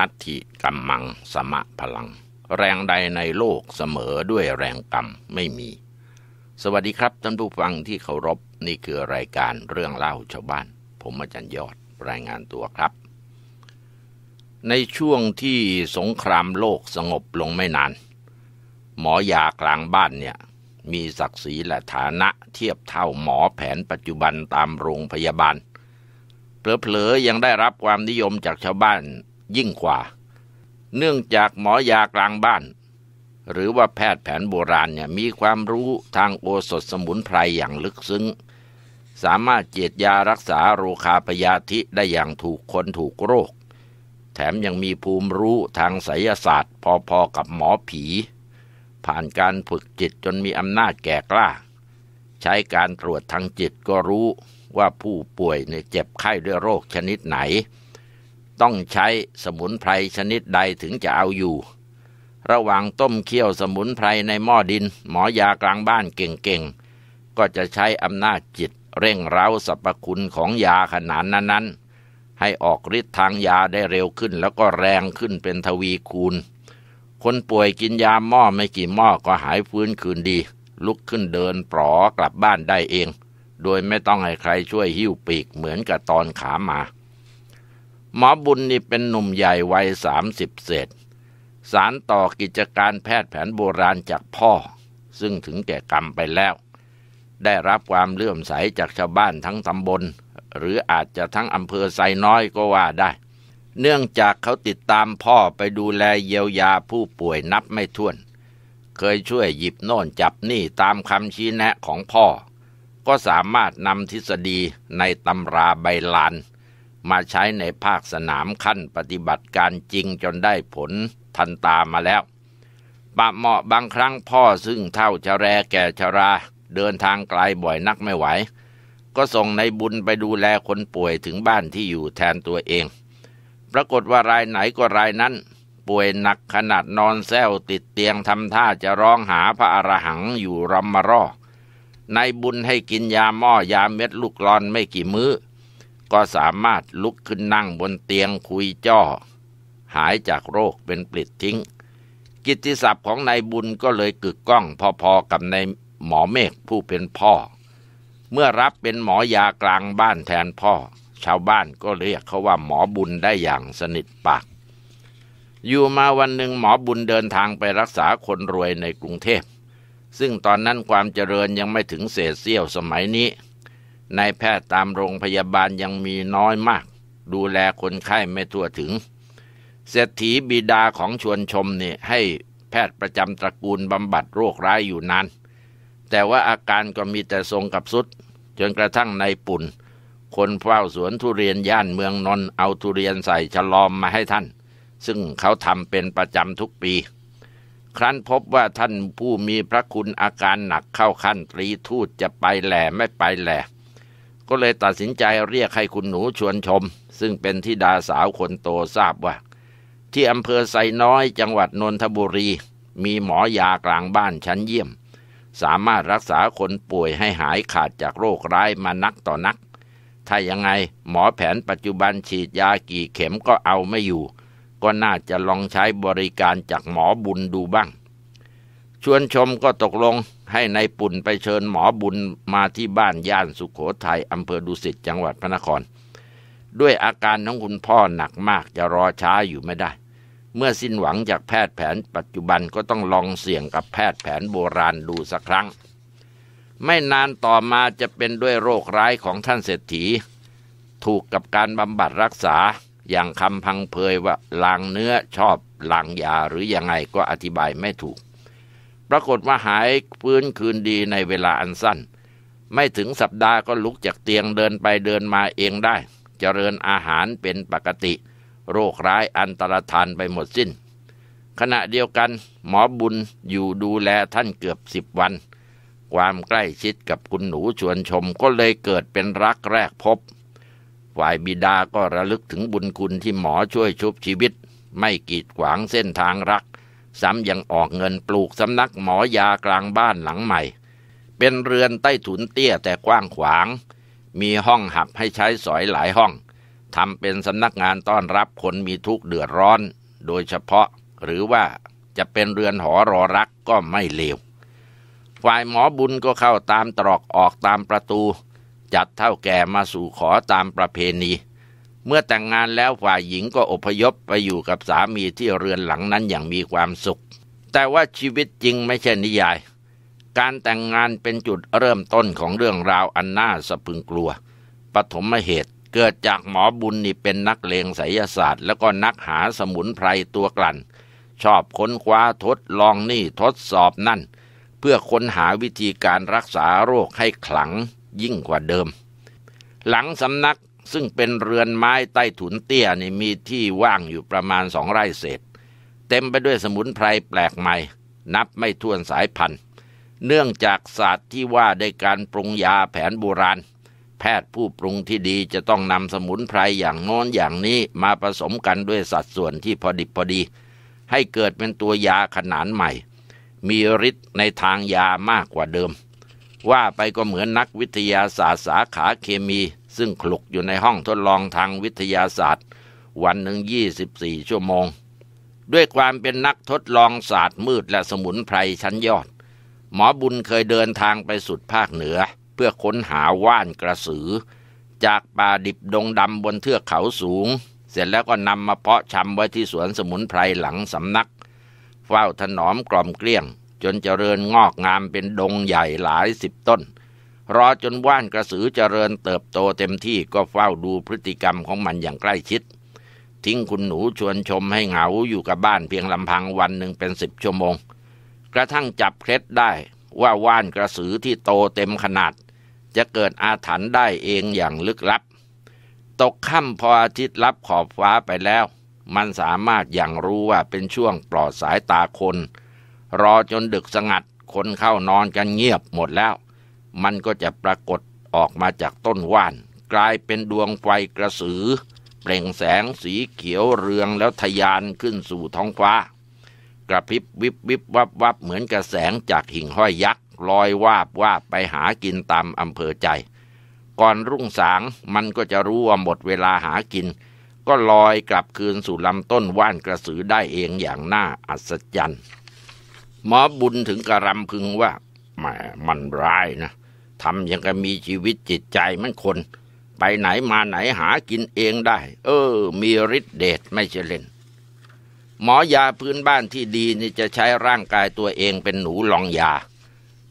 นัตถิกัมมังสมะพลัง แรงใดในโลกเสมอด้วยแรงกรรมไม่มี สวัสดีครับท่านผู้ฟังที่เคารพนี่คือรายการเรื่องเล่าชาวบ้าน ผมอาจารย์ยอดรายงานตัวครับ ในช่วงที่สงครามโลกสงบลงไม่นาน หมอยากลางบ้านเนี่ยมีศักดิ์ศรีและฐานะเทียบเท่าหมอแผนปัจจุบันตามโรงพยาบาลเพลอๆยังได้รับความนิยมจากชาวบ้านยิ่งกว่า เนื่องจากหมอยากลางบ้าน หรือว่าแพทย์แผนโบราณเนี่ยมีความรู้ทางโอสถสมุนไพรอย่างลึกซึ้ง สามารถเจียยารักษาโรคาพยาธิได้อย่างถูกคนถูกโรค แถมยังมีภูมิรู้ทางไสยศาสตร์พอๆกับหมอผี ผ่านการฝึกจิตจนมีอำนาจแก่กล้า ใช้การตรวจทางจิตก็รู้ว่าผู้ป่วยเนี่ยเจ็บไข้ด้วยโรคชนิดไหนต้องใช้สมุนไพรชนิดใดถึงจะเอาอยู่ ระหว่างต้มเคี่ยวสมุนไพรในหม้อดินหมอยากลางบ้านเก่งๆ ก็จะใช้อำนาจจิต เร่งเร้าสรรพคุณของยาขนาดนั้นๆ ให้ออกฤทธิ์ทางยาได้เร็วขึ้นแล้วก็แรงขึ้นเป็นทวีคูณ คนป่วยกินยาหม้อไม่กี่หม้อก็หายฟื้นคืนดี ลุกขึ้นเดินปลอกลับบ้านได้เอง โดยไม่ต้องให้ใครช่วยหิ้วปีกเหมือนกับตอนขามาหมอบุญนี่เป็นหนุ่มใหญ่วัยสามสิบเศษ สารต่อกิจการแพทย์แผนโบราณจากพ่อ ซึ่งถึงแก่กรรมไปแล้ว ได้รับความเลื่อมใสจากชาวบ้านทั้งตำบล หรืออาจจะทั้งอำเภอไซน้อยก็ว่าได้ เนื่องจากเขาติดตามพ่อไปดูแลเยียวยาผู้ป่วยนับไม่ถ้วน เคยช่วยหยิบโน่นจับนี่ตามคำชี้แนะของพ่อ ก็สามารถนำทฤษฎีในตำราใบลานมาใช้ในภาคสนามขั้นปฏิบัติการจริงจนได้ผลทันตามาแล้วปะเหมาะบางครั้งพ่อซึ่งเท่าชะแรแก่ชรา เดินทางไกลบ่อยนักไม่ไหว ก็ส่งในบุญไปดูแลคนป่วยถึงบ้านที่อยู่แทนตัวเอง ปรากฏว่ารายไหนก็รายนั้น ป่วยหนักขนาดนอนแซวติดเตียงทำท่าจะร้องหาพระอรหังอยู่รำมารอในบุญให้กินยาหม้อยาเม็ดลูกกรอนไม่กี่มื้อก็สามารถลุกขึ้นนั่งบนเตียงคุยจ้อ หายจากโรคเป็นปลิดทิ้ง กิตติศัพท์ของนายบุญก็เลยกึกก้องพอๆ กับนายหมอเมฆผู้เป็นพ่อ เมื่อรับเป็นหมอยากลางบ้านแทนพ่อ ชาวบ้านก็เรียกเขาว่าหมอบุญได้อย่างสนิทปาก อยู่มาวันหนึ่งหมอบุญเดินทางไปรักษาคนรวยในกรุงเทพซึ่งตอนนั้นความเจริญยังไม่ถึงเศษเสี้ยวสมัยนี้นายแพทย์ตามโรงพยาบาลยังมีน้อยมาก ดูแลคนไข้ไม่ทั่วถึง เศรษฐีบิดาของชวนชมนี่ ให้แพทย์ประจำตระกูลบำบัดโรคร้ายอยู่นาน แต่ว่าอาการก็มีแต่ทรงกับสุด จนกระทั่งในปุ่น คนเฝ้าสวนทุเรียนย่านเมืองนนเอาทุเรียนใส่ฉลอมมาให้ท่าน ซึ่งเขาทำเป็นประจำทุกปี ครั้นพบว่าท่านผู้มีพระคุณอาการหนักเข้าขั้นตรีทูตจะไปแหล่ไม่ไปแหล่ก็เลยตัดสินใจเรียกให้คุณหนูชวนชม ซึ่งเป็นที่ดาสาวคนโตทราบว่า ที่อำเภอไซน้อยจังหวัดนนทบุรี มีหมอยากลางบ้านชั้นเยี่ยม สามารถรักษาคนป่วยให้หายขาดจากโรคร้ายมานักต่อนัก ถ้ายังไงหมอแผนปัจจุบันฉีดยากี่เข็มก็เอาไม่อยู่ ก็น่าจะลองใช้บริการจากหมอบุญดูบ้าง ชวนชมก็ตกลงให้ในายปุ่นไปเชิญหมอบุญมาที่บ้านย่านสุขโขทัยอำเภอดุสิตจังหวัดพระนคร ด้วยอาการของคุณพ่อหนักมากจะรอช้าอยู่ไม่ได้ เมื่อสิ้นหวังจากแพทย์แผนปัจจุบันก็ต้องลองเสี่ยงกับแพทย์แผนโบราณดูสักครั้ง ไม่นานต่อมาจะเป็นด้วยโรคร้ายของท่านเศรษฐี ถูกกับการบำบัดรักษาอย่างคำพังเพยว่าลางเนื้อชอบลางยาหรืออยังไงก็อธิบายไม่ถูกปรากฏว่าหายพื้นคืนดีในเวลาอันสั้น ไม่ถึงสัปดาห์ก็ลุกจากเตียงเดินไปเดินมาเองได้ เจริญอาหารเป็นปกติ โรคร้ายอันตรธานไปหมดสิน้น ขณะเดียวกัน หมอบุญอยู่ดูแลท่านเกือบสิบวัน ความใกล้ชิดกับคุณหนูชวนชมก็เลยเกิดเป็นรักแรกพบฝ่ายบิดาก็ระลึกถึงบุญคุณที่หมอช่วยชุบชีวิต ไม่กีดขวางเส้นทางรักซ้ำยังออกเงินปลูกสำนักหมอยากลางบ้านหลังใหม่ เป็นเรือนใต้ถุนเตี้ยแต่กว้างขวาง มีห้องหับให้ใช้สอยหลายห้องทำเป็นสำนักงานต้อนรับคนมีทุกข์เดือดร้อนโดยเฉพาะหรือว่าจะเป็นเรือนหอรอรักก็ไม่เลว ฝ่ายหมอบุญก็เข้าตามตรอกออกตามประตู จัดเท่าแก่มาสู่ขอตามประเพณีเมื่อแต่งงานแล้วฝ่ายหญิงก็อพยพไปอยู่กับสามีที่เรือนหลังนั้นอย่างมีความสุข แต่ว่าชีวิตจริงไม่ใช่นิยาย การแต่งงานเป็นจุดเริ่มต้นของเรื่องราวอันน่าสะพึงกลัว ปฐมเหตุเกิดจากหมอบุญนี่เป็นนักเลงไสยศาสตร์ แล้วก็นักหาสมุนไพรตัวกลั่น ชอบค้นคว้าทดลองนี่ทดสอบนั่น เพื่อค้นหาวิธีการรักษาโรคให้ขลังยิ่งกว่าเดิม หลังสำนักซึ่งเป็นเรือนไม้ใต้ถุนเตี้ยนี่มีที่ว่างอยู่ประมาณสองไร่เศษ เต็มไปด้วยสมุนไพรแปลกใหม่ นับไม่ถ้วนสายพันธุ์ เนื่องจากศาสตร์ที่ว่าได้การปรุงยาแผนโบราณ แพทย์ผู้ปรุงที่ดีจะต้องนำสมุนไพรอย่างน้นอย่างนี้มาผสมกันด้วยสัดส่วนที่พอดิบพอดี ให้เกิดเป็นตัวยาขนานใหม่ มีฤทธิ์ในทางยามากกว่าเดิม ว่าไปก็เหมือนนักวิทยาศาสตร์สาขาเคมีซึ่งคลุกอยู่ในห้องทดลองทางวิทยาศาสตร์ วันหนึ่ง24 ชั่วโมง ด้วยความเป็นนักทดลองศาสตร์มืดและสมุนไพรชั้นยอด หมอบุญเคยเดินทางไปสุดภาคเหนือ เพื่อค้นหาว่านกระสือ จากป่าดิบดงดำบนเทือกเขาสูง เสร็จแล้วก็นำมาเพาะชำไว้ที่สวนสมุนไพรหลังสำนัก เฝ้าถนอมกล่อมเกลี้ยงจนเจริญงอกงามเป็นดงใหญ่หลายสิบต้นรอจนว่านกระสือเจริญเติบโตเต็มที่ก็เฝ้าดูพฤติกรรมของมันอย่างใกล้ชิด ทิ้งคุณหนูชวนชมให้เหงาอยู่กับบ้านเพียงลำพังวันหนึ่งเป็นสิบชั่วโมง กระทั่งจับเคล็ดได้ว่าว่านกระสือที่โตเต็มขนาด จะเกิดอาถรรพ์ได้เองอย่างลึกลับ ตกค่ำพออาทิตย์รับขอบฟ้าไปแล้ว มันสามารถอย่างรู้ว่าเป็นช่วงปลอดสายตาคน รอจนดึกสงัดคนเข้านอนกันเงียบหมดแล้วมันก็จะปรากฏออกมาจากต้นว่าน กลายเป็นดวงไฟกระสือ เปล่งแสงสีเขียวเรืองแล้วทยานขึ้นสู่ท้องฟ้า กระพริบ วิบวิบวับวับเหมือนกระแสงจากหิ่งห้อยยักษ์ลอยวาบวาบไปหากินตามอำเภอใจ ก่อนรุ่งสางมันก็จะรู้ว่าหมดเวลาหากิน ก็ลอยกลับคืนสู่ลำต้นว่านกระสือได้เองอย่างน่าอัศจรรย์หมอบุญถึงกระรำพึงว่าแหมมันร้ายนะทำยังก็มีชีวิตจิตใจมันคน ไปไหนมาไหนหากินเองได้ เออ มีฤทธิเดชไม่ใช่เล่น หมอยาพื้นบ้านที่ดีนี่จะใช้ร่างกายตัวเองเป็นหนูลองยา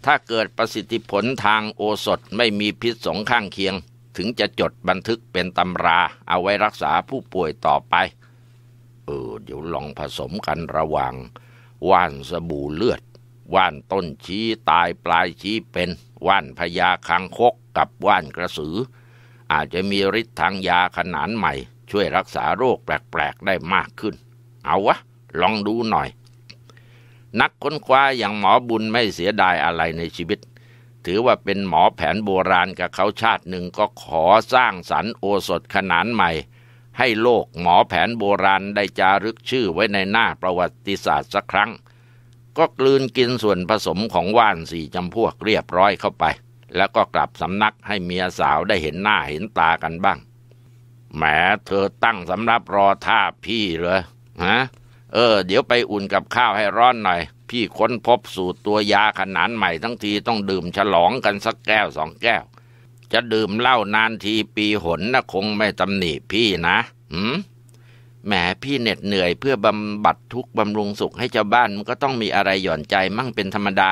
ถ้าเกิดประสิทธิผลทางโอสถไม่มีพิษสงข้างเคียง ถึงจะจดบันทึกเป็นตำราเอาไว้รักษาผู้ป่วยต่อไป เออ เดี๋ยวลองผสมกันระหว่างว่านสบู่เลือดว่านต้นชี้ตายปลายชี้เป็นว่านพญาคังคกกับว่านกระสือ อาจจะมีฤทธิ์ทางยาขนานใหม่ช่วยรักษาโรคแปลก ๆ ได้มากขึ้น เอาวะ ลองดูหน่อย นักค้นคว้าอย่างหมอบุญไม่เสียดายอะไรในชีวิต ถือว่าเป็นหมอแผนโบราณกับเขาชาติหนึ่งก็ขอสร้างสรรค์โอสถขนานใหม่ ให้โลกหมอแผนโบราณได้จารึกชื่อไว้ในหน้าประวัติศาสตร์สักครั้งก็กลืนกินส่วนผสมของว่านสี่จำพวกเรียบร้อยเข้าไป แล้วก็กลับสำนักให้เมียสาวได้เห็นหน้าเห็นตากันบ้างแหมเธอตั้งสำรับรอท่าพี่เลยฮะเออ เดี๋ยวไปอุ่นกับข้าวให้ร้อนหน่อย พี่ค้นพบสูตรตัวยาขนานใหม่ทั้งทีต้องดื่มฉลองกันสักแก้วสองแก้ว จะดื่มเหล้านานทีปีหนนะคงไม่ตำหนิพี่นะหืมแหมพี่เหน็ดเหนื่อยเพื่อบำบัดทุกบำรุงสุขให้เจ้าบ้าน มันก็ต้องมีอะไรหย่อนใจมั่งเป็นธรรมดา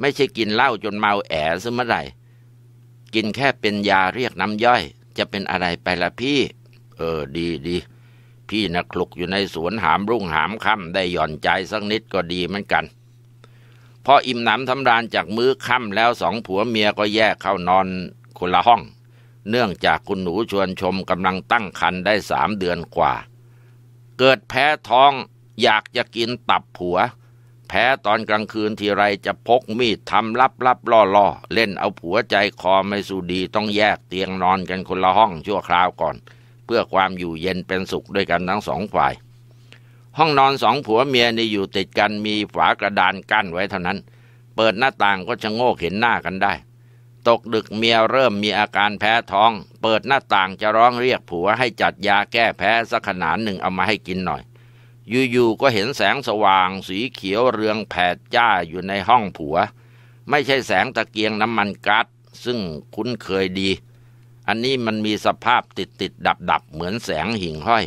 ไม่ใช่กินเหล้าจนเมาแอซะเมื่อไหร่ กินแค่เป็นยาเรียกน้ำย่อย จะเป็นอะไรไปละพี่ เออดีดี พี่นะคลุกอยู่ในสวนหามรุ่งหามค่ำได้หย่อนใจสักนิดก็ดีเหมือนกันพออิ่มหนำทำรานจากมื้อค่ำแล้วสองผัวเมียก็แยกเข้านอนคนละห้อง เนื่องจากคุณหนูชวนชมกำลังตั้งครรภ์ได้สามเดือนกว่าเกิดแพ้ท้องอยากจะกินตับผัว แพ้ตอนกลางคืนทีไรจะพกมีดทำลับลับล่อล่อเล่นเอาผัวใจคอไม่สู้ดีต้องแยกเตียงนอนกันคนละห้อง ชั่วคราวก่อน เพื่อความอยู่เย็นเป็นสุขด้วยกัน ทั้งสองฝ่าย ห้องนอนสองผัวเมียนี่อยู่ติดกันมีฝากระดานกั้นไว้เท่านั้น เปิดหน้าต่างก็จะโงกเห็นหน้ากันได้ตกดึกเมียเริ่มมีอาการแพ้ท้อง เปิดหน้าต่างจะร้องเรียกผัวให้จัดยาแก้แพ้สักขนาดหนึ่งเอามาให้กินหน่อยอยู่ๆก็เห็นแสงสว่าง สีเขียวเรืองแผดจ้าอยู่ในห้องผัว ไม่ใช่แสงตะเกียงน้ำมันก๊าซซึ่งคุ้นเคยดี อันนี้มันมีสภาพติดติดดับดับเหมือนแสงหิ่งห้อย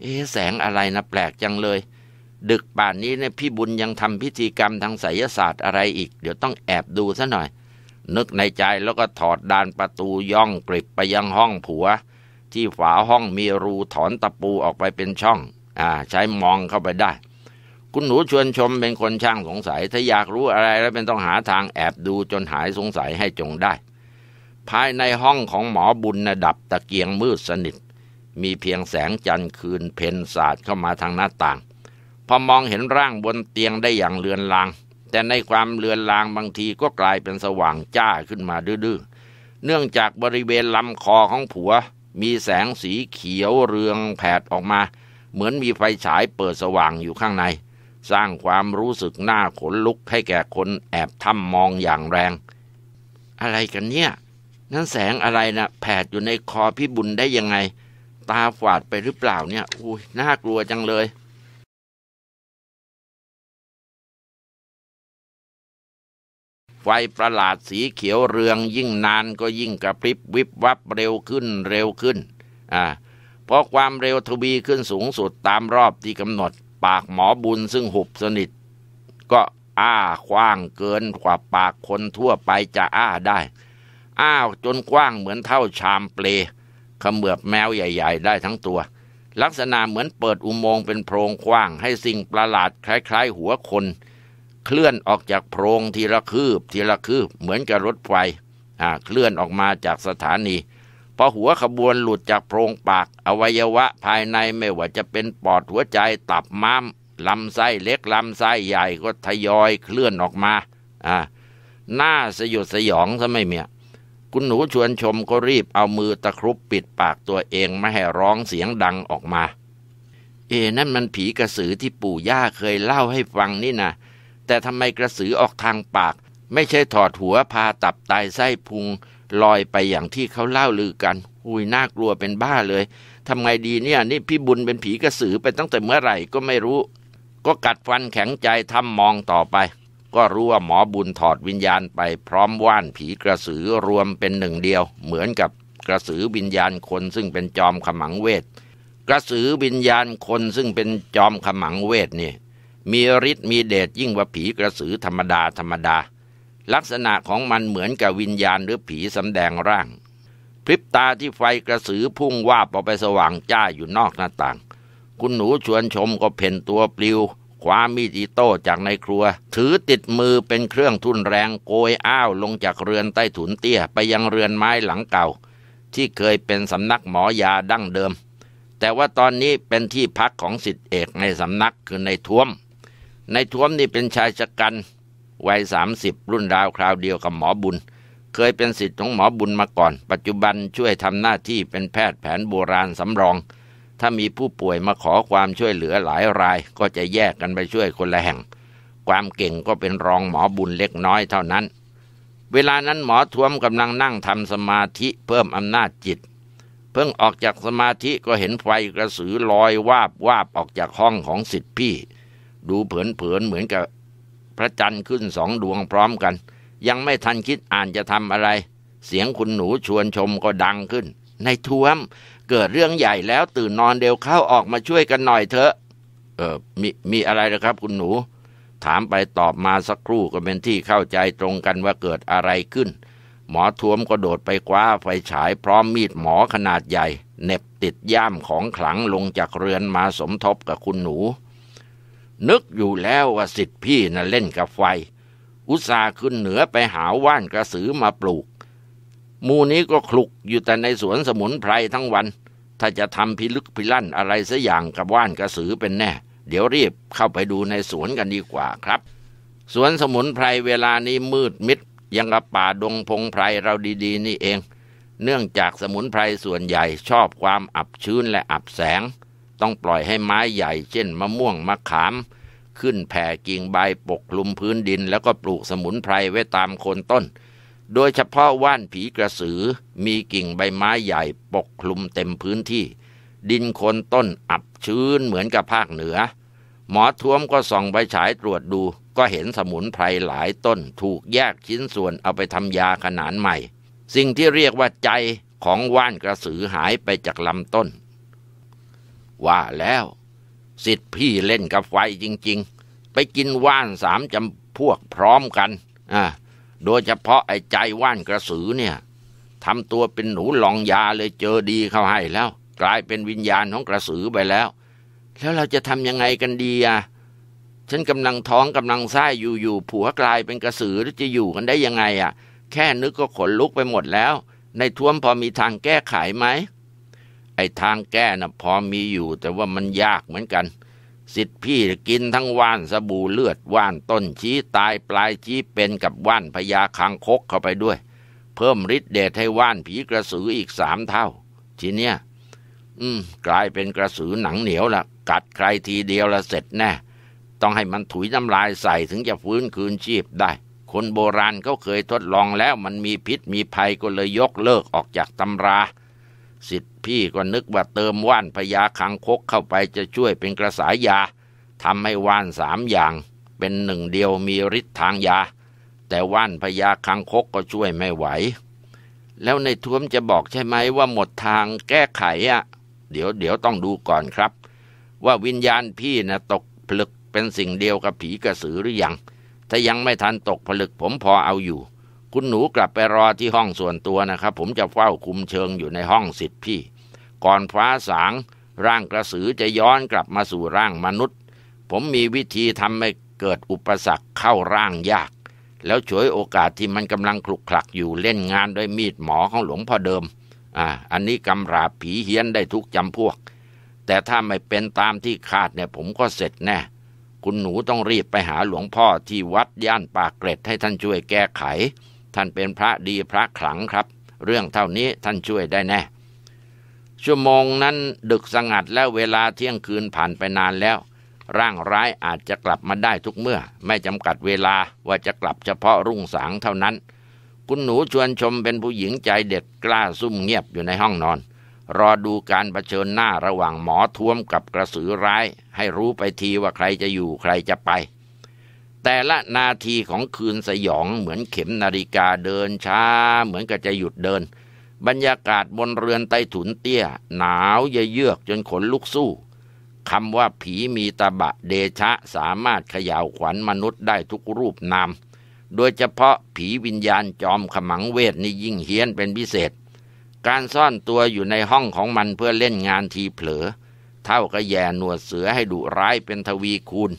เอ๊แสงอะไรนะแปลกจังเลย ดึกป่านนี้เนี่ยพี่บุญยังทำพิธีกรรมทางไสยศาสตร์อะไรอีก เดี๋ยวต้องแอบดูซะหน่อยนึกในใจแล้วก็ถอดดานประตูย่องกริบไปยังห้องผัว ที่ฝาห้องมีรูถอนตะปูออกไปเป็นช่อง อ่า ใช้มองเข้าไปได้คุณหนูชวนชมเป็นคนช่างสงสัย ถ้าอยากรู้อะไรแล้วเป็นต้องหาทางแอบดูจนหายสงสัยให้จงได้ ภายในห้องของหมอบุญนะดับตะเกียงมืดสนิท มีเพียงแสงจันทร์คืนเพนสาดเข้ามาทางหน้าต่างพอมองเห็นร่างบนเตียงได้อย่างเลือนลางแต่ในความเลือนลางบางทีก็กลายเป็นสว่างจ้าขึ้นมาดื้อเนื่องจากบริเวณลำคอของผัว มีแสงสีเขียวเรืองแผดออกมา เหมือนมีไฟฉายเปิดสว่างอยู่ข้างใน สร้างความรู้สึกหน้าขนลุกให้แก่คนแอบทำมองอย่างแรง อะไรกันเนี่ยนั่นแสงอะไรนะแผดอยู่ในคอพี่บุญได้ยังไง ตาฝาดไปหรือเปล่าเนี่ยอุ้ยน่ากลัวจังเลยไฟประหลาดสีเขียวเรืองยิ่งนานก็ยิ่งกระพริบวิบวับเร็วขึ้นเร็วขึ้น อ่า พอความเร็วทวีขึ้นสูงสุดตามรอบที่กำหนด ปากหมอบุญซึ่งหุบสนิท ก็อ้าคว้างเกินกว่าปากคนทั่วไปจะอ้าได้ อ้าวจนกว้างเหมือนเท่าชามเปลขมือบแมวใหญ่ ๆ ได้ทั้งตัว ลักษณะเหมือนเปิดอุโมงค์เป็นโพรงกว้างให้สิ่งประหลาดคล้ายๆ หัวคนเคลื่อนออกจากโพรงทีละคืบ ทีละคืบเหมือนกับรถไฟเคลื่อนออกมาจากสถานีพอหัวขบวนหลุดจากโพรงปาก อวัยวะ ภายในไม่ว่าจะเป็นปอดหัวใจตับม้ามลำไส้เล็กลำไส้ใหญ่ก็ทยอย เคลื่อนออกมา อ่าหน้าสยดสยองซะไม่เมียคุณหนูชวนชมก็รีบเอามือตะครุบปิดปากตัวเองไม่ให้ร้องเสียงดังออกมา เอนั่นมันผีกระสือที่ปู่ย่าเคยเล่าให้ฟังนี่นะแต่ทำไมกระสือออกทางปาก ไม่ใช่ถอดหัวพาตับตายไส้พุงลอยไปอย่างที่เขาเล่าลือกันหุยน่ากลัวเป็นบ้าเลยทำไงดีเนี่ยนี่พี่บุญเป็นผีกระสือไปตั้งแต่เมื่อไหร่ก็ไม่รู้ ก็กัดฟันแข็งใจทำมองต่อไป ก็รู้ว่าหมอบุญถอดวิญญาณไป พร้อมว่านผีกระสือรวมเป็นหนึ่งเดียว เหมือนกับกระสือวิญญาณคนซึ่งเป็นจอมขมังเวทกระสือวิญญาณคนซึ่งเป็นจอมขมังเวทนี่มีฤทธิ์มีเดชยิ่งกว่าผีกระสือธรรมดาธรรมดา ลักษณะของมันเหมือนกับวิญญาณหรือผีสำแดงร่าง พริบตาที่ไฟกระสือพุ่งวาบออกไปสว่างจ้าอยู่นอกหน้าต่าง คุณหนูชวนชมก็เพ่นตัวปลิวคว้ามีดอิโต้จากในครัว ถือติดมือเป็นเครื่องทุนแรงโกยอ้าวลงจากเรือนใต้ถุนเตี้ยไปยังเรือนไม้หลังเก่า ที่เคยเป็นสำนักหมอยาดั้งเดิม แต่ว่าตอนนี้เป็นที่พักของสิทธิเอกในสำนักคือในท้วมในท้วมนี่เป็นชายชะกันวัยสามสิบรุ่นราวคราวเดียวกับหมอบุญ เคยเป็นสิทธิ์ของหมอบุญมาก่อน ปัจจุบันช่วยทำหน้าที่เป็นแพทย์แผนโบราณสำรอง ถ้ามีผู้ป่วยมาขอความช่วยเหลือหลายราย ก็จะแยกกันไปช่วยคนละแห่ง ความเก่งก็เป็นรองหมอบุญเล็กน้อยเท่านั้น เวลานั้นหมอท้วมกำลังนั่งทำสมาธิเพิ่มอำนาจจิต เพิ่งออกจากสมาธิก็เห็นไฟกระสือลอยวาบวาบออกจากห้องของสิทธิพี่ดูเผินๆเหมือนกับพระจันทร์ขึ้นสองดวงพร้อมกัน ยังไม่ทันคิดอ่านจะทำอะไร เสียงคุณหนูชวนชมก็ดังขึ้น ในท้วมเกิดเรื่องใหญ่แล้วตื่นนอนเร็วเข้าออกมาช่วยกันหน่อยเถอะเออมีมีอะไรนะครับคุณหนู ถามไปตอบมาสักครู่ก็เป็นที่เข้าใจตรงกันว่าเกิดอะไรขึ้น หมอท้วมก็โดดไปคว้าไฟฉายพร้อมมีดหมอขนาดใหญ่ เน็บติดย่ามของขลังลงจากเรือนมาสมทบกับคุณหนูนึกอยู่แล้วว่าสิทธิพี่น่ะเล่นกับไฟ อุตส่าห์ขึ้นเหนือไปหาว่านกระสือมาปลูก มูนี้ก็คลุกอยู่แต่ในสวนสมุนไพรทั้งวัน ถ้าจะทำพิลึกพิลั่นอะไรสัอย่างกับว่านกระสือเป็นแน่ เดี๋ยวรีบเข้าไปดูในสวนกันดีกว่าครับ สวนสมุนไพรเวลานี้มืดมิดยังกับป่าดงพงไพรเราดี ๆ นี่เอง เนื่องจากสมุนไพรส่วนใหญ่ชอบความอับชื้นและอับแสงต้องปล่อยให้ไม้ใหญ่เช่น มะม่วงมะขาม ขึ้นแผ่กิ่งใบปกคลุมพื้นดินแล้วก็ปลูกสมุนไพรไว้ตามโคนต้น โดยเฉพาะว่านผีกระสือมีกิ่งใบไม้ใหญ่ปกคลุมเต็มพื้นที่ ดินโคนต้นอับชื้นเหมือนกับภาคเหนือ หมอท้วมก็ส่องใบฉายตรวจดู ก็เห็นสมุนไพรหลายต้นถูกแยกชิ้นส่วนเอาไปทำยาขนานใหม่ สิ่งที่เรียกว่าใจของว่านกระสือหายไปจากลำต้นว่าแล้วสิทธิ์พี่เล่นกับไฟจริง ๆ ไปกินว่านสามจำพวกพร้อมกันอ่าโดยเฉพาะไอ้ใจว่านกระสือเนี่ยทำตัวเป็นหนูหลองยาเลยเจอดีเข้าให้แล้ว กลายเป็นวิญญาณของกระสือไปแล้ว แล้วเราจะทำยังไงกันดีอ่ะฉันกำลังท้องกำลังไส้อยู่ๆผัวกลายเป็นกระสือือจะอยู่กันได้ยังไงอ่ะ แค่นึกก็ขนลุกไปหมดแล้ว ในท้วมพอมีทางแก้ไขไหมไอ้ทางแก้นะ่ะพอมีอยู่แต่ว่ามันยากเหมือนกัน สิทธิพี่กินทั้งว่านสบู่เลือดว่านต้นชี้ตายปลายชี้เป็นกับว่านพญาคางคกเข้าไปด้วย เพิ่มฤทธิ์เดชให้ว่านผีกระสืออีกสามเท่า ทีเนี้ยอืม กลายเป็นกระสือหนังเหนียวละ กัดใครทีเดียวละเสร็จแน่ ต้องให้มันถุยน้ำลายใส่ถึงจะฟื้นคืนชีพได้ คนโบราณเขาเคยทดลองแล้วมันมีพิษมีภัยก็เลยยกเลิกออกจากตำราสิทธิพี่ก็นึกว่าเติมว่านพญาคังคกเข้าไปจะช่วยเป็นกระสายยาทำให้ว่านสามอย่าง เป็นหนึ่งเดียวมีฤทธิ์ทางยา แต่ว่านพญาคังคกก็ช่วยไม่ไหว แล้วในท้วมจะบอกใช่ไหมว่าหมดทางแก้ไขอ่ะ เดี๋ยวเดี๋ยวต้องดูก่อนครับ ว่าวิญญาณพี่นะตกผลึกเป็นสิ่งเดียวกับผีกระสือหรือยัง ถ้ายังไม่ทันตกผลึกผมพอเอาอยู่คุณหนูกลับไปรอที่ห้องส่วนตัวนะครับ ผมจะเฝ้าคุมเชิงอยู่ในห้องสิทธิ์พี่ ก่อนฟ้าสางร่างกระสือจะย้อนกลับมาสู่ร่างมนุษย์ ผมมีวิธีทำให้เกิดอุปสรรคเข้าร่างยาก แล้วฉวยโอกาสที่มันกำลังคลุกคลักอยู่เล่นงานด้วยมีดหมอของหลวงพ่อเดิมอ่าอันนี้กำราบผีเฮี้ยนได้ทุกจำพวก แต่ถ้าไม่เป็นตามที่คาดเนี่ยผมก็เสร็จแน่ คุณหนูต้องรีบไปหาหลวงพ่อที่วัดย่านปากเกร็ดให้ท่านช่วยแก้ไขท่านเป็นพระดีพระขลังครับ เรื่องเท่านี้ท่านช่วยได้แน่ชั่วโมงนั้นดึกสงัดแล้วเวลาเที่ยงคืนผ่านไปนานแล้ว ร่างร้ายอาจจะกลับมาได้ทุกเมื่อ ไม่จำกัดเวลาว่าจะกลับเฉพาะรุ่งสางเท่านั้นคุณหนูชวนชมเป็นผู้หญิงใจเด็ดกล้าซุ่มเงียบอยู่ในห้องนอน รอดูการรเผชิญหน้าระหว่างหมอท้วมกับกระสือร้าย ให้รู้ไปทีว่าใครจะอยู่ใครจะไปแต่ละนาทีของคืนสยองเหมือนเข็มนาฬิกาเดินช้า เหมือนกับจะหยุดเดิน บรรยากาศบนเรือนไต้ถุนเตี้ย หนาวเยือกจนขนลุกสู้ คำว่าผีมีตาบะเดชะสามารถขย่าวขวัญมนุษย์ได้ทุกรูปนามโดยเฉพาะผีวิญญาณจอมขมังเวท นี่ยิ่งเฮี้ยนเป็นพิเศษ การซ่อนตัวอยู่ในห้องของมันเพื่อเล่นงานทีเผลอ เท่ากับแย่หนวดเสือให้ดุร้ายเป็นทวีคูณ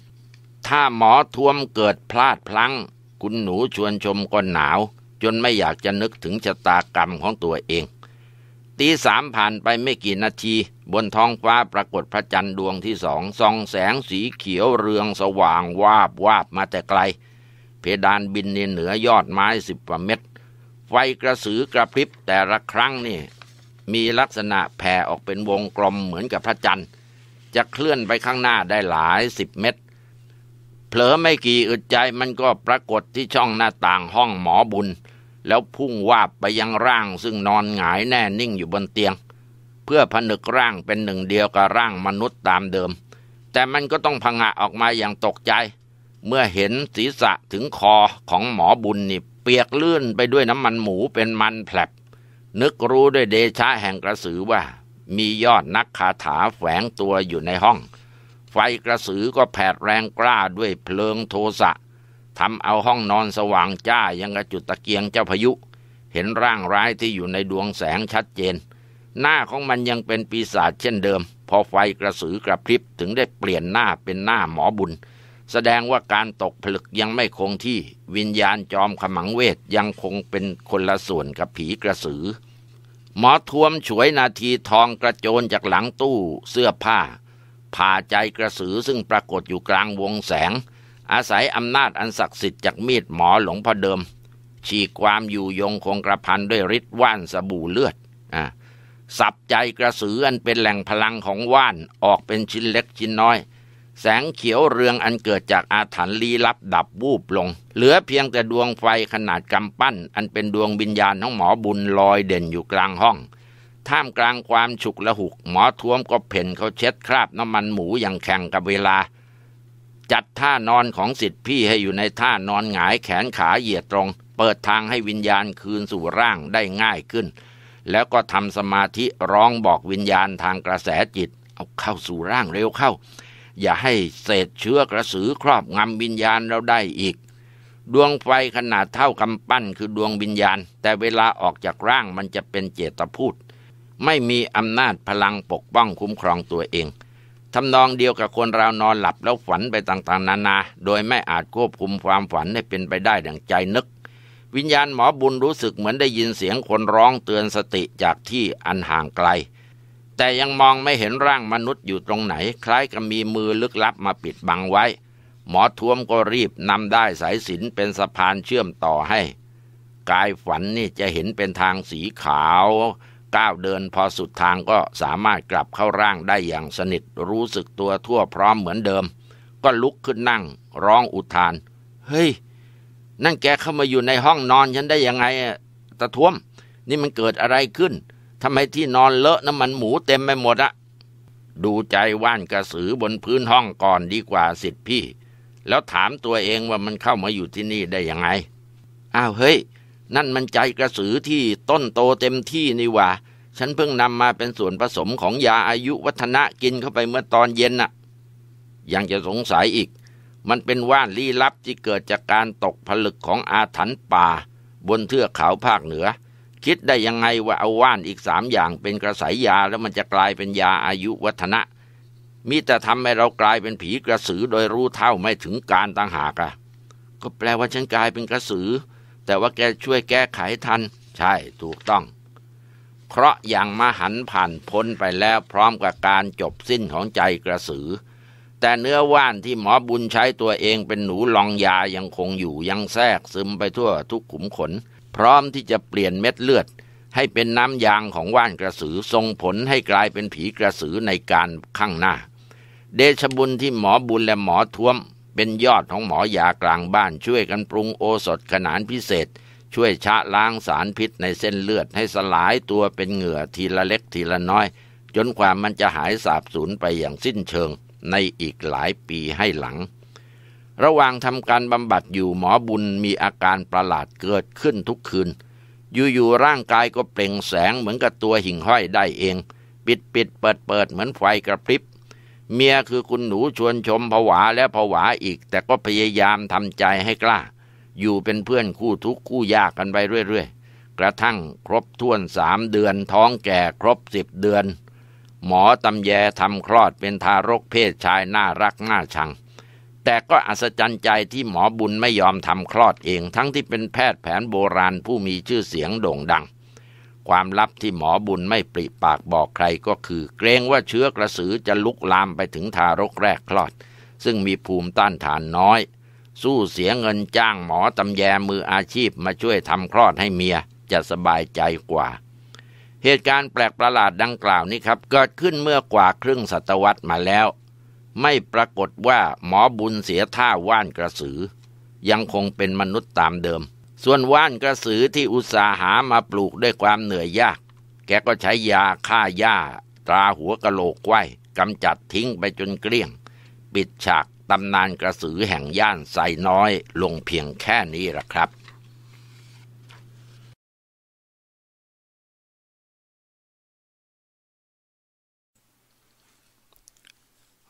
ถ้าหมอทวมเกิดพลาดพลัง้งคุณหนูชวนชมก็หนาว จนไม่อยากจะนึกถึงชะตากรรมของตัวเอง ตีสามผ่านไปไม่กี่นาที บนท้องฟ้าปรากฏพระจันทร์ดวงที่สองส่องแสงสีเขียวเรืองสว่างวาบวาบมาแต่ไกล เพดานบินในเหนือยอดไม้สิบกว่าเมตร ไฟกระสือกระพริบแต่ละครั้งนี่ มีลักษณะแผ่ออกเป็นวงกลมเหมือนกับพระจันทร์ จะเคลื่อนไปข้างหน้าได้หลายสิบเมตรเผลอไม่ กี่ อึดใจ มัน ก็ ปรากฏ ที่ ช่อง หน้าต่าง ห้อง หมอ บุญ แล้ว พุ่งวาบไป ยัง ร่าง ซึ่ง นอน หงาย แน่นิ่ง อยู่ บน เตียง เพื่อ ผนึก ร่าง เป็น หนึ่ง เดียว กับ ร่าง มนุษย์ ตาม เดิม แต่ มัน ก็ ต้องพังะ ออกมา อย่าง ตกใจ เมื่อ เห็นศีรษะถึง คอ ของ หมอ บุญ นี่ เปียก ลื่น ไป ด้วย น้ำมัน หมู เป็น มันแผลบ นึก รู้ ด้วย เดชะ แห่ง กระสือ ว่า มี ยอด นักคาถา แฝง ตัว อยู่ ใน ห้องไฟกระสือก็แผดแรงกล้าด้วยเพลิงโทสะทำเอาห้องนอนสว่างจ้ายังกระจุดตะเกียงเจ้าพายุ เห็นร่างร้ายที่อยู่ในดวงแสงชัดเจน หน้าของมันยังเป็นปีศาจเช่นเดิม พอไฟกระสือกระพริบถึงได้เปลี่ยนหน้าเป็นหน้าหมอบุญ แสดงว่าการตกผลึกยังไม่คงที่วิญญาณจอมขมังเวทยังคงเป็นคนละส่วนกับผีกระสือหมอทวมฉวยนาทีทองกระโจนจากหลังตู้เสื้อผ้าผ่าใจกระสือซึ่งปรากฏอยู่กลางวงแสง อาศัยอำนาจอันศักดิ์สิทธิ์จากมีดหมอหลงพ่อเดิม ฉีกความอยู่ยงคงกระพันด้วยฤทธิ์ว่านสบู่เลือดอ่ะสับใจกระสืออันเป็นแหล่งพลังของว่านออกเป็นชิ้นเล็กชิ้นน้อย แสงเขียวเรืองอันเกิดจากอาถรรพ์ลี้ลับดับวูบลง เหลือเพียงแต่ดวงไฟขนาดกำปั้น อันเป็นดวงวิญญาณของหมอบุญลอยเด่นอยู่กลางห้องท่ามกลางความฉุกละหุก หมอท้วมก็เพ่นเขาเช็ดคราบน้ำมันหมูอย่างแข่งกับเวลา จัดท่านอนของสิทธิพี่ให้อยู่ในท่านอนหงายแขนขาเหยียดตรง เปิดทางให้วิญญาณคืนสู่ร่างได้ง่ายขึ้น แล้วก็ทำสมาธิร้องบอกวิญญาณทางกระแสจิตเอาเข้าสู่ร่างเร็วเข้า อย่าให้เศษเชื้อกระสือครอบงำวิญญาณเราได้อีก ดวงไฟขนาดเท่ากำปั้น คือดวงวิญญาณ แต่เวลาออกจากร่างมันจะเป็นเจตพูดไม่มีอำนาจพลังปกป้องคุ้มครองตัวเองทำนองเดียวกับคนเรานอนหลับแล้วฝันไปต่างๆนานา โดยไม่อาจควบคุมความฝันให้เป็นไปได้ดังใจนึก วิญญาณหมอบุญรู้สึกเหมือนได้ยินเสียงคนร้องเตือนสติจากที่อันห่างไกล แต่ยังมองไม่เห็นร่างมนุษย์อยู่ตรงไหน คล้ายกับมีมือลึกลับมาปิดบังไว้ หมอทวมก็รีบนำได้สายสินเป็นสะพานเชื่อมต่อให้ กายฝันนี่จะเห็นเป็นทางสีขาวก้าวเดินพอสุดทางก็สามารถกลับเข้าร่างได้อย่างสนิท รู้สึกตัวทั่วพร้อมเหมือนเดิม ก็ลุกขึ้นนั่ง ร้องอุทาน เฮ้ยนั่นแกเข้ามาอยู่ในห้องนอนฉันได้ยังไงตะท้วมนี่มันเกิดอะไรขึ้นทำไมที่นอนเลอะ น้ำมันหมูเต็มไปหมดอะดูใจว่านกระสือบนพื้นห้องก่อนดีกว่าสิทธิพี่ แล้วถามตัวเองว่ามันเข้ามาอยู่ที่นี่ได้ยังไงอ้าวเฮ้ยนั่นมันใจกระสือที่ต้นโตเต็มที่นี่ว่าฉันเพิ่งนำมาเป็นส่วนผสมของยาอายุวัฒนะกินเข้าไปเมื่อตอนเย็นน่ะ ยังจะสงสัยอีก มันเป็นว่านลี้ลับที่เกิดจากการตกผลึกของอาถรรพ์ป่า บนเทือกเขาภาคเหนือ คิดได้ยังไงว่าเอาว่านอีกสามอย่างเป็นกระสายยาแล้วมันจะกลายเป็นยาอายุวัฒนะมิแต่ทำให้เรากลายเป็นผีกระสือโดยรู้เท่าไม่ถึงการต่างหากอะก็แปลว่าฉันกลายเป็นกระสือแต่ว่าแกช่วยแก้ไขทัน ใช่ถูกต้องเคราะห์อย่างมหันผ่านพ้นไปแล้วพร้อมกับการจบสิ้นของใจกระสือ แต่เนื้อว่านที่หมอบุญใช้ตัวเองเป็นหนูลองยายังคงอยู่ยังแทรกซึมไปทั่วทุกขุมขน พร้อมที่จะเปลี่ยนเม็ดเลือด ให้เป็นน้ำยางของว่านกระสือส่งผลให้กลายเป็นผีกระสือในการข้างหน้า เดชบุญที่หมอบุญและหมอท้วมเป็นยอดของหมอยากลางบ้านช่วยกันปรุงโอสถขนานพิเศษ ช่วยชะล้างสารพิษในเส้นเลือดให้สลายตัวเป็นเหงื่อทีละเล็กทีละน้อย จนความมันจะหายสาบสูญไปอย่างสิ้นเชิง ในอีกหลายปีให้หลัง ระหว่างทำการบำบัดอยู่หมอบุญมีอาการประหลาดเกิดขึ้นทุกคืนอยู่ๆร่างกายก็เปล่งแสงเหมือนกับตัวหิ่งห้อยได้เอง ปิดปิดเปิดเปิดเหมือนไฟกระพริบเมียคือคุณหนูชวนชมผวาและผวาอีกแต่ก็พยายามทำใจให้กล้า อยู่เป็นเพื่อนคู่ทุกคู่ยากกันไปเรื่อยๆ กระทั่งครบท้วนสามเดือนท้องแก่ครบสิบเดือน หมอตำแยทำคลอดเป็นทารกเพศชายน่ารักน่าชัง แต่ก็อัศจรรย์ใจที่หมอบุญไม่ยอมทำคลอดเองทั้งที่เป็นแพทย์แผนโบราณผู้มีชื่อเสียงโด่งดังความลับที่หมอบุญไม่ปริปากบอกใครก็คือ เกรงว่าเชื้อกระสือจะลุกลามไปถึงทารกแรกคลอด ซึ่งมีภูมิต้านทานน้อย สู้เสียเงินจ้างหมอตำแยมืออาชีพมาช่วยทำคลอดให้เมียจะสบายใจกว่า เหตุการณ์แปลกประหลาดดังกล่าวนี้ครับเกิดขึ้นเมื่อกว่าครึ่งศตวรรษมาแล้ว ไม่ปรากฏว่าหมอบุญเสียท่าว่านกระสือ ยังคงเป็นมนุษย์ตามเดิมส่วนว่านกระสือที่อุตสาหามาปลูกด้วยความเหนื่อยยาก แกก็ใช้ยาฆ่าหญ้า ตราหัวกะโหลกไว้กำจัดทิ้งไปจนเกลี้ยง ปิดฉาก ตำนานกระสือแห่งย่านใส่น้อยลงเพียงแค่นี้ละครับ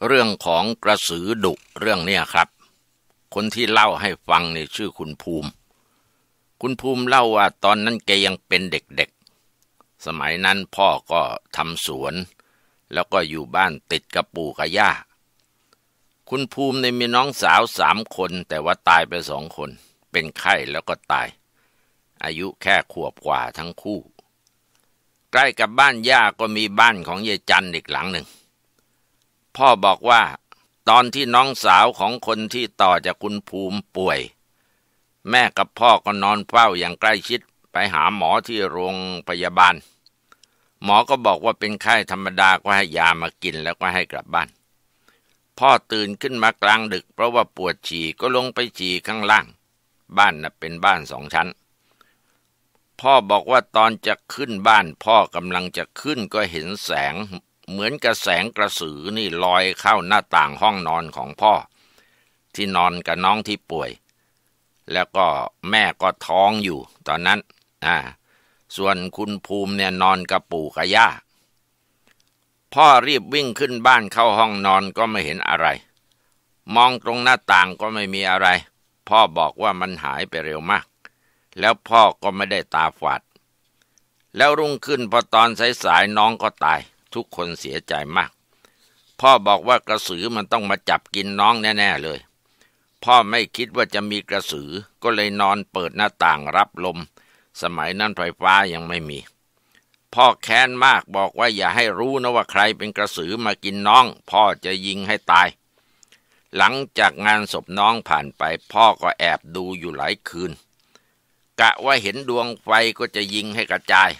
เรื่องของกระสือดุเรื่องเนี้ยครับ คนที่เล่าให้ฟังในชื่อคุณภูมิคุณภูมิเล่าว่าตอนนั้นแกยังเป็นเด็กๆ สมัยนั้นพ่อก็ทำสวน แล้วก็อยู่บ้านติดกับปู่กับย่า คุณภูมิในมีน้องสาวสามคนแต่ว่าตายไปสองคนเป็นไข้แล้วก็ตาย อายุแค่ขวบกว่าทั้งคู่ ใกล้กับบ้านย่าก็มีบ้านของยายจันอีกหลังหนึ่งพ่อบอกว่าตอนที่น้องสาวของคนที่ต่อจากคุณภูมิป่วยแม่กับพ่อก็นอนเฝ้าอย่างใกล้ชิด ไปหาหมอที่โรงพยาบาล หมอก็บอกว่าเป็นไข้ธรรมดาก็ให้ยามากินแล้วก็ให้กลับบ้าน พ่อตื่นขึ้นมากลางดึกเพราะว่าปวดฉี่ก็ลงไปฉี่ข้างล่าง บ้านนะ่ะเป็นบ้านสองชั้น พ่อบอกว่าตอนจะขึ้นบ้าน พ่อกำลังจะขึ้นก็เห็นแสงเหมือนกับแสงกระสือนี่ลอยเข้าหน้าต่างห้องนอนของพ่อ ที่นอนกับน้องที่ป่วยแล้วก็แม่ก็ท้องอยู่ตอนนั้นอ่า ส่วนคุณภูมิเนี่ยนอนกับปู่กับย่า พ่อรีบวิ่งขึ้นบ้านเข้าห้องนอนก็ไม่เห็นอะไร มองตรงหน้าต่างก็ไม่มีอะไร พ่อบอกว่ามันหายไปเร็วมาก แล้วพ่อก็ไม่ได้ตาฝาด แล้วรุ่งขึ้นพอตอนสายๆน้องก็ตาย ทุกคนเสียใจมาก พ่อบอกว่ากระสือมันต้องมาจับกินน้องแน่ ๆ เลยพ่อไม่คิดว่าจะมีกระสือก็เลยนอนเปิดหน้าต่างรับลมสมัยนั้นไฟฟ้ายังไม่มี พ่อแค้นมากบอกว่าอย่าให้รู้นะว่าใครเป็นกระสือมากินน้อง พ่อจะยิงให้ตาย หลังจากงานศพน้องผ่านไป พ่อก็แอบดูอยู่หลายคืน กะว่าเห็นดวงไฟก็จะยิงให้กระจาย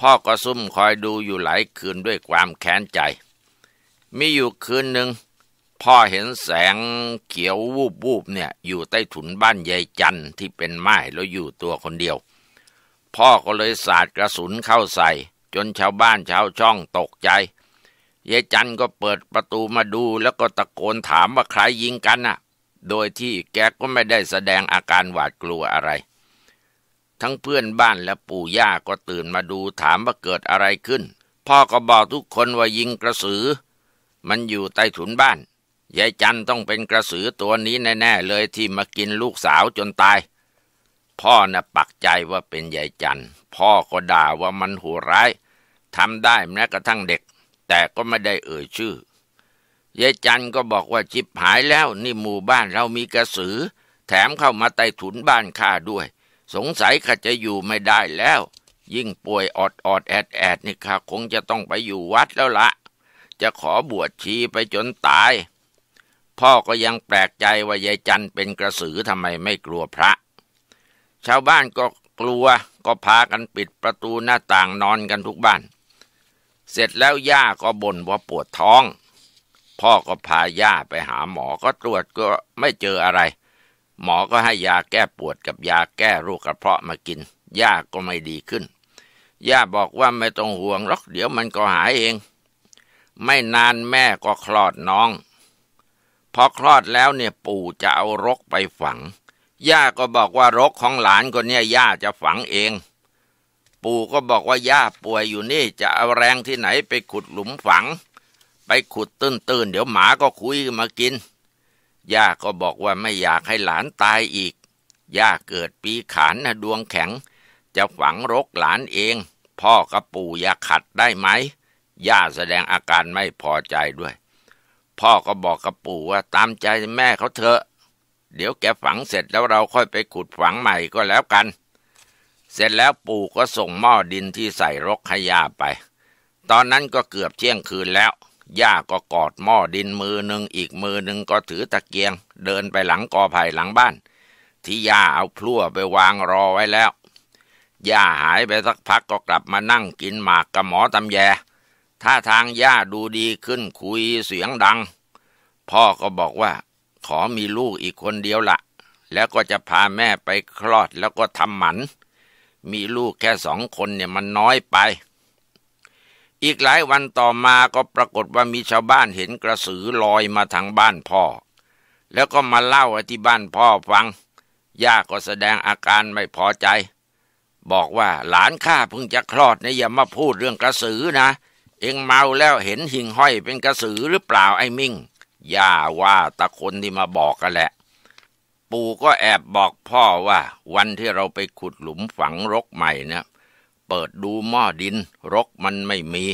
พ่อก็ซุ่มคอยดูอยู่หลายคืนด้วยความแค้นใจ มีอยู่คืนหนึ่งพ่อเห็นแสงเขียววูบวูบเนี่ย อยู่ใต้ถุนบ้านยายจันที่เป็นไม้แล้วอยู่ตัวคนเดียว พ่อก็เลยสาดกระสุนเข้าใส่ จนชาวบ้านชาวช่องตกใจยายจันก็เปิดประตูมาดูแล้วก็ตะโกนถามว่าใครยิงกันน่ะ โดยที่แกก็ไม่ได้แสดงอาการหวาดกลัวอะไร ทั้งเพื่อนบ้านและปู่ย่าก็ตื่นมาดูถามว่าเกิดอะไรขึ้น พ่อก็บอกทุกคนว่ายิงกระสือ มันอยู่ใต้ถุนบ้านยายจันต้องเป็นกระสือตัวนี้แน่ๆเลยที่มากินลูกสาวจนตาย พ่อนะ่ะปักใจว่าเป็นยายจันพ่อก็ด่าว่ามันหัวร้ายทำได้แม้กระทั่งเด็ก แต่ก็ไม่ได้เอ่ยชื่อ ยายจันก็บอกว่าจิบหายแล้วนี่หมู่บ้านเรามีกระสือ แถมเข้ามาไต่ถุนบ้านข้าด้วย สงสัยข้าจะอยู่ไม่ได้แล้ว ยิ่งป่วยออดออดแอดแอดนี่ข้าคงจะต้องไปอยู่วัดแล้วละ จะขอบวชชีไปจนตายพ่อก็ยังแปลกใจว่ายายจันเป็นกระสือทำไมไม่กลัวพระ ชาวบ้านก็กลัวก็พากันปิดประตูหน้าต่างนอนกันทุกบ้าน เสร็จแล้วย่าก็บ่นว่าปวดท้อง พ่อก็พาย่าไปหาหมอก็ตรวจก็ไม่เจออะไร หมอก็ให้ยาแก้ปวดกับยาแก้โรคกระเพาะมากินย่าก็ไม่ดีขึ้นย่าบอกว่าไม่ต้องห่วงหรอกเดี๋ยวมันก็หายเอง ไม่นานแม่ก็คลอดน้องพอคลอดแล้วเนี่ยปู่จะเอารกไปฝัง ย่าก็บอกว่ารกของหลานคนนี้ย่าจะฝังเอง ปู่ก็บอกว่าย่าป่วยอยู่นี่จะเอาแรงที่ไหนไปขุดหลุมฝัง ไปขุดตื้นๆเดี๋ยวหมาก็คุยมากิน ย่าก็บอกว่าไม่อยากให้หลานตายอีก ย่าเกิดปีขานนะดวงแข็ง จะฝังรกหลานเอง พ่อกับปู่อย่าขัดได้ไหม ย่าแสดงอาการไม่พอใจด้วยพ่อก็บอกกับปู่ว่าตามใจแม่เขาเถอะเดี๋ยวแกฝังเสร็จแล้วเราค่อยไปขุดฝังใหม่ก็แล้วกัน เสร็จแล้วปู่ก็ส่งหม้อดินที่ใส่รกให้ยาไป ตอนนั้นก็เกือบเที่ยงคืนแล้วย่าก็กอดหม้อดินมือหนึ่งอีกมือหนึ่งก็ถือตะเกียง เดินไปหลังกอไผ่หลังบ้าน ที่ย่าเอาพลั่วไปวางรอไว้แล้ว ย่าหายไปสักพักก็กลับมานั่งกินหมากกับหมอตำแยท่าทางย่าดูดีขึ้นคุยเสียงดังพ่อก็บอกว่า ขอมีลูกอีกคนเดียวละแล้วก็จะพาแม่ไปคลอดแล้วก็ทำหมันมีลูกแค่สองคนเนี่ยมันน้อยไป อีกหลายวันต่อมาก็ปรากฏว่ามีชาวบ้านเห็นกระสือลอยมาทางบ้านพ่อ แล้วก็มาเล่าที่บ้านพ่อฟัง ย่าก็แสดงอาการไม่พอใจ บอกว่าหลานข้าเพิ่งจะคลอดนะอย่ามาพูดเรื่องกระสือนะเอ็งเมาแล้วเห็นหิ่งห้อยเป็นกระสือหรือเปล่าไอ้มิ่ง ย่าว่าตะคนที่มาบอกกันแหละ ปู่ก็แอบบอกพ่อว่า วันที่เราไปขุดหลุมฝังรกใหม่นะเปิดดูหม้อดิน รกมันไม่มี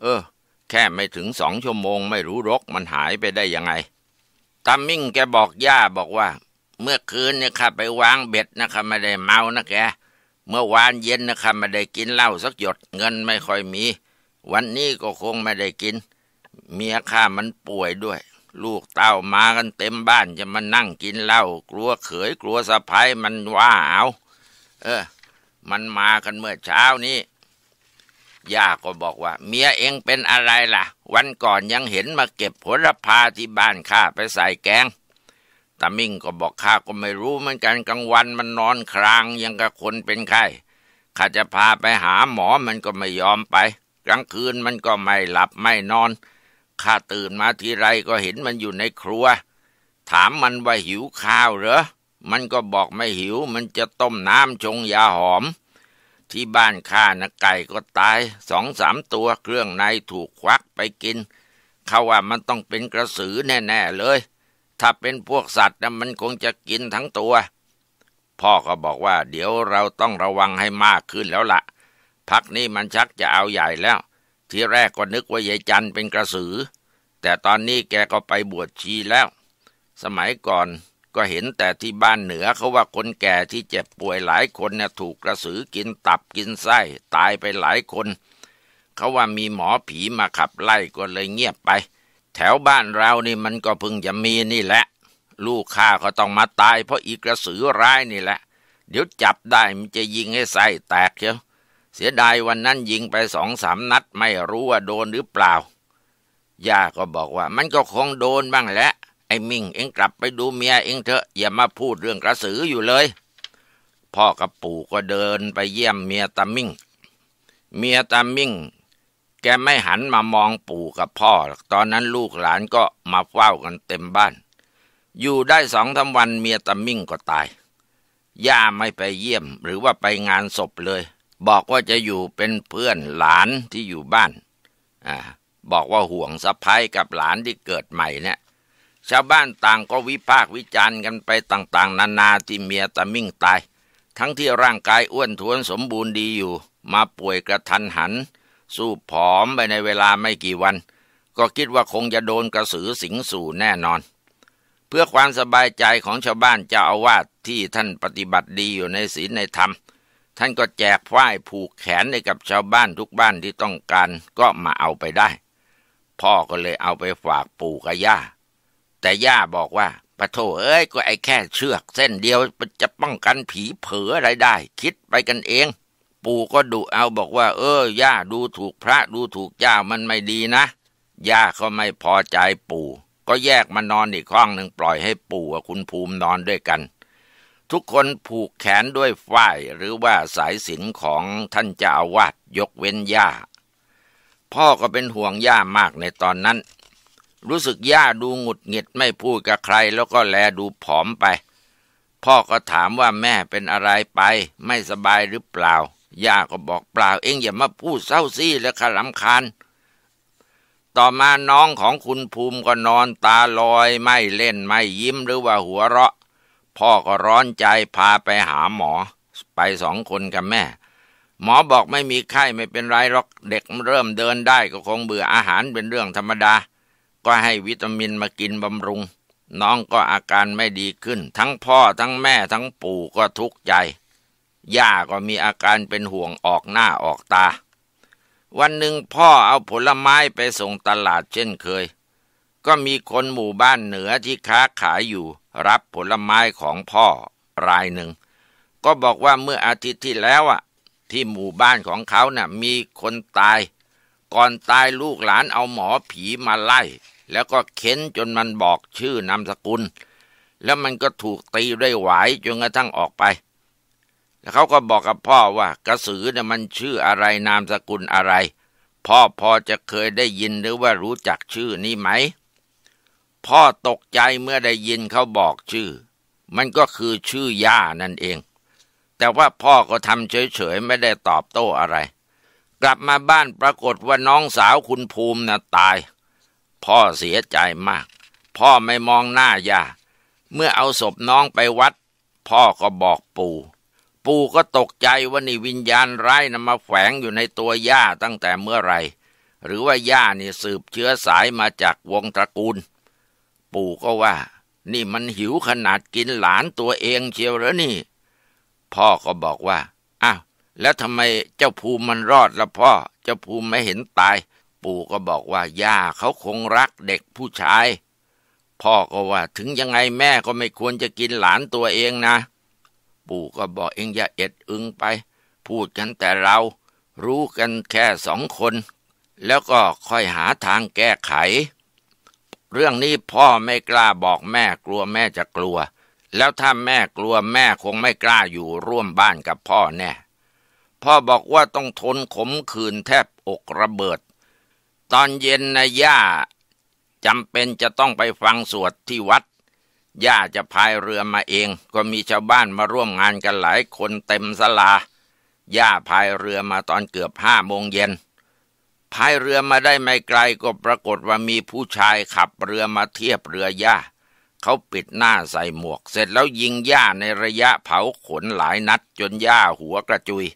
เออ แค่ไม่ถึงสองชั่วโมงไม่รู้รกมันหายไปได้ยังไงตามิ่งแกบอกย่าบอกว่า เมื่อคืนเนี่ยข้าไปวางเบ็ดนะครับไม่ได้เมานะแก เมื่อวานเย็นนะครับไม่ได้กินเหล้าสักหยดเงินไม่ค่อยมีวันนี้ก็คงไม่ได้กิน เมียข้ามันป่วยด้วย ลูกเต้ามากันเต็มบ้านจะมานั่งกินเหล้ากลัวเขยกลัวสะพ้ายมันว่า เอา เออ มันมากันเมื่อเช้านี้ย่าก็บอกว่า เมียเองเป็นอะไรล่ะ วันก่อนยังเห็นมาเก็บผลพาที่บ้านข้าไปใส่แกงตามิ่งก็บอกข้าก็ไม่รู้เหมือนกันกลางวันมันนอนครางยังกับคนเป็นไข้ข้าจะพาไปหาหมอมันก็ไม่ยอมไปกลางคืนมันก็ไม่หลับไม่นอน ข้าตื่นมาทีไรก็เห็นมันอยู่ในครัว ถามมันว่าหิวข้าวเหรอ มันก็บอกไม่หิว มันจะต้มน้ำชงยาหอม ที่บ้านข้านะไก่ก็ตายสองสามตัวเครื่องในถูกควักไปกินเขาว่ามันต้องเป็นกระสือแน่ๆเลย ถ้าเป็นพวกสัตว์นะมันคงจะกินทั้งตัว พ่อก็บอกว่าเดี๋ยวเราต้องระวังให้มากขึ้นแล้วละ่ะพักนี้มันชักจะเอาใหญ่แล้ว ทีแรกก็นึกว่ายายจันเป็นกระสือ แต่ตอนนี้แกก็ไปบวชชีแล้ว สมัยก่อนก็เห็นแต่ที่บ้านเหนือเขาว่าคนแก่ที่เจ็บป่วยหลายคนเนี่ยถูกกระสือกินตับกินไส้ ตายไปหลายคน เขาว่ามีหมอผีมาขับไล่ก็เลยเงียบไป แถวบ้านเรานี่มันก็เพิ่งจะมีนี่แหละ ลูกข้าก็ต้องมาตาย เพราะอีกระสือร้ายนี่แหละ เดี๋ยวจับได้มันจะยิงให้ไส้แตกเชียวเสียดายวันนั้นยิงไปสองสามนัดไม่รู้ว่าโดนหรือเปล่า ย่าก็บอกว่ามันก็คงโดนบ้างแหละ ไอ้มิงเอ็งกลับไปดูเมียเอ็งเถอะอย่ามาพูดเรื่องกระสืออยู่เลย พ่อกับปู่ก็เดินไปเยี่ยมเมียตามิงเมียตามิงแกไม่หันมามองปู่กับพ่อ ตอนนั้นลูกหลานก็มาเฝ้ากันเต็มบ้าน อยู่ได้สองทาวันเมียตามิงก็ตาย ย่าไม่ไปเยี่ยมหรือว่าไปงานศพเลยบอกว่าจะอยู่เป็นเพื่อนหลานที่อยู่บ้านอ่าบอกว่าห่วงสะพ้ายกับหลานที่เกิดใหม่เนี่ยชาวบ้านต่างก็วิพากษ์วิจารณ์กันไปต่าง ๆนานาที่เมียตะมิ่งตาย ทั้งที่ร่างกายอ้วนท้วนสมบูรณ์ดีอยู่ มาป่วยกระทันหัน สู้ผอมไปในเวลาไม่กี่วัน ก็คิดว่าคงจะโดนกระสือสิงสู่แน่นอน เพื่อความสบายใจของชาวบ้านเจ้าอาวาสที่ท่านปฏิบัติดีอยู่ในศีลในธรรมท่านก็แจกฝ้ายผูกแขนให้กับชาวบ้านทุกบ้านที่ต้องการก็มาเอาไปได้ พ่อก็เลยเอาไปฝากปู่กับย่าแต่ย่าบอกว่าปะโถ เอ้ยก็ไอ้แค่เชือกเส้นเดียวจะป้องกันผีเผืออะไรได้ คิดไปกันเอง ปู่ก็ดุเอาบอกว่า เออย่าดูถูกพระ ดูถูกย่ามันไม่ดีนะย่าก็ไม่พอใจปู่ ก็แยกมานอนอีกห้องหนึ่งปล่อยให้ปู่กับคุณภูมินอนด้วยกันทุกคนผูกแขนด้วยฝ้ายหรือว่าสายสินของท่านเจ้าวาดยกเว้นย่าพ่อก็เป็นห่วงย่ามากในตอนนั้น รู้สึกย่าดูหงุดหงิดไม่พูดกับใคร แล้วก็แลดูผอมไป พ่อก็ถามว่าแม่เป็นอะไรไป ไม่สบายหรือเปล่าย่าก็บอกเปล่า เองอย่ามาพูดเศร้าซี่และขลำคาญต่อมาน้องของคุณภูมิก็นอนตาลอย ไม่เล่นไม่ยิ้มหรือว่าหัวเราะพ่อก็ร้อนใจพาไปหาหมอ ไปสองคนกับแม่ หมอบอกไม่มีไข้ไม่เป็นไรหรอกเด็กเริ่มเดินได้ก็คงเบื่ออาหารเป็นเรื่องธรรมดา ก็ให้วิตามินมากินบำรุง น้องก็อาการไม่ดีขึ้น ทั้งพ่อทั้งแม่ทั้งปู่ก็ทุกข์ใจ ย่าก็มีอาการเป็นห่วงออกหน้าออกตา วันหนึ่งพ่อเอาผลไม้ไปส่งตลาดเช่นเคยก็มีคนหมู่บ้านเหนือที่ค้าขายอยู่ รับผลไม้ของพ่อรายหนึ่ง ก็บอกว่าเมื่ออาทิตย์ที่แล้วอ่ะที่หมู่บ้านของเขานะ่ะมีคนตาย ก่อนตายลูกหลานเอาหมอผีมาไล่ แล้วก็เค้นจนมันบอกชื่อนามสกุล แล้วมันก็ถูกตีด้วยหวายจนกระทั่งออกไป แล้วเขาก็บอกกับพ่อว่ากระสือเนี่ยมันชื่ออะไรนามสกุลอะไร พ่อพอจะเคยได้ยินหรือว่ารู้จักชื่อนี้ไหมพ่อตกใจเมื่อได้ยินเขาบอกชื่อ มันก็คือชื่อย่านั่นเอง แต่ว่าพ่อก็ทำเฉยๆไม่ได้ตอบโต้อะไร กลับมาบ้านปรากฏว่าน้องสาวคุณภูมิน่ะตาย พ่อเสียใจมาก พ่อไม่มองหน้าย่า เมื่อเอาศพน้องไปวัด พ่อก็บอกปู่ ปู่ก็ตกใจว่านี่วิญญาณร้ายนะมาแฝงอยู่ในตัวย่าตั้งแต่เมื่อไร หรือว่าย่านี่สืบเชื้อสายมาจากวงตระกูลปู่ก็ว่า นี่มันหิวขนาดกินหลานตัวเองเชียวหรือนี่ พ่อก็บอกว่า อ้าว แล้วทำไมเจ้าภูมิมันรอดละพ่อ เจ้าภูมิไม่เห็นตาย ปู่ก็บอกว่าย่าเขาคงรักเด็กผู้ชาย พ่อก็ว่า ถึงยังไงแม่ก็ไม่ควรจะกินหลานตัวเองนะ ปู่ก็บอกเองอย่าเอ็ดอึงไป พูดกันแต่เรา รู้กันแค่สองคน แล้วก็ค่อยหาทางแก้ไขเรื่องนี้พ่อไม่กล้าบอกแม่กลัวแม่จะกลัว แล้วถ้าแม่กลัวแม่คงไม่กล้าอยู่ร่วมบ้านกับพ่อแน่ พ่อบอกว่าต้องทนขมขืนแทบอกระเบิด ตอนเย็นนะย่าจำเป็นจะต้องไปฟังสวดที่วัดย่าจะพายเรือมาเองก็มีชาวบ้านมาร่วมงานกันหลายคนเต็มสลาย่าพายเรือมาตอนเกือบห้าโมงเย็นพายเรือมาได้ไม่ไกลก็ปรากฏว่ามีผู้ชายขับเรือมาเทียบเรือหญ้าเขาปิดหน้าใส่หมวก เสร็จแล้วยิงหญ้าในระยะเผาขนหลายนัดจนหญ้าหัวกระจุย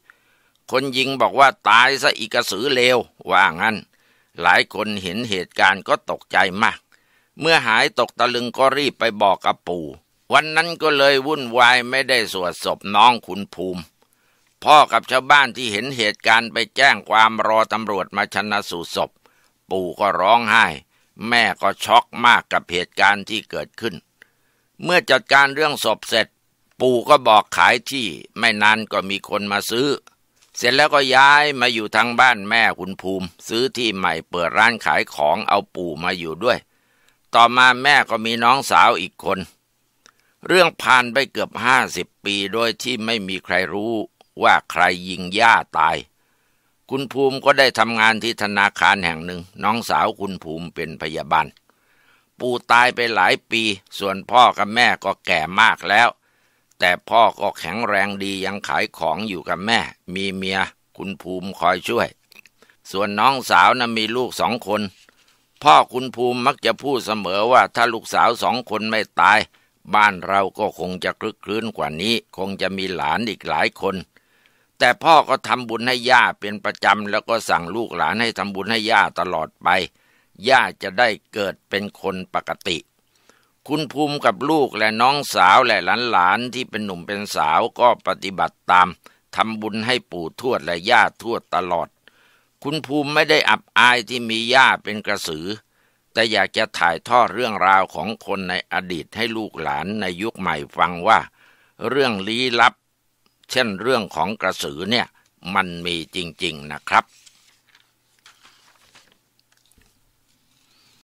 คนยิงบอกว่าตายซะอีกกระสือเลว ว่างั้นหลายคนเห็นเหตุการณ์ก็ตกใจมาก เมื่อหายตกตะลึงก็รีบไปบอกกับปู่ วันนั้นก็เลยวุ่นวายไม่ได้สวดศพน้องคุณภูมิพ่อกับชาวบ้านที่เห็นเหตุการณ์ไปแจ้งความรอตำรวจมาชนะสูตรศพ ปู่ก็ร้องไห้ แม่ก็ช็อกมากกับเหตุการณ์ที่เกิดขึ้น เมื่อจัดการเรื่องศพเสร็จ ปู่ก็บอกขายที่ ไม่นานก็มีคนมาซื้อ เสร็จแล้วก็ย้ายมาอยู่ทางบ้านแม่คุณภูมิ ซื้อที่ใหม่เปิดร้านขายของเอาปู่มาอยู่ด้วย ต่อมาแม่ก็มีน้องสาวอีกคน เรื่องผ่านไปเกือบห้าสิบปีโดยที่ไม่มีใครรู้ว่าใครยิงย่าตาย คุณภูมิก็ได้ทำงานที่ธนาคารแห่งหนึ่ง น้องสาวคุณภูมิเป็นพยาบาล ปู่ตายไปหลายปี ส่วนพ่อกับแม่ก็แก่มากแล้ว แต่พ่อก็แข็งแรงดียังขายของอยู่กับแม่ มีเมีย คุณภูมิคอยช่วย ส่วนน้องสาวนะ่ะมีลูกสองคน พ่อคุณภูมิมักจะพูดเสมอว่าถ้าลูกสาวสองคนไม่ตาย บ้านเราก็คงจะคลึกคลื้นกว่านี้ คงจะมีหลานอีกหลายคนแต่พ่อก็ทำบุญให้ย่าเป็นประจำแล้วก็สั่งลูกหลานให้ทำบุญให้ย่าตลอดไปย่าจะได้เกิดเป็นคนปกติ คุณภูมิกับลูกและน้องสาวและหลานๆที่เป็นหนุ่มเป็นสาวก็ปฏิบัติตามทำบุญให้ปู่ทวด และย่าทวดตลอด คุณภูมิไม่ได้อับอายที่มีย่าเป็นกระสือ แต่อยากจะถ่ายทอดเรื่องราวของคนในอดีตให้ลูกหลานในยุคใหม่ฟังว่า เรื่องลี้ลับเช่นเรื่องของกระสือเนี่ย มันมีจริงๆนะครับ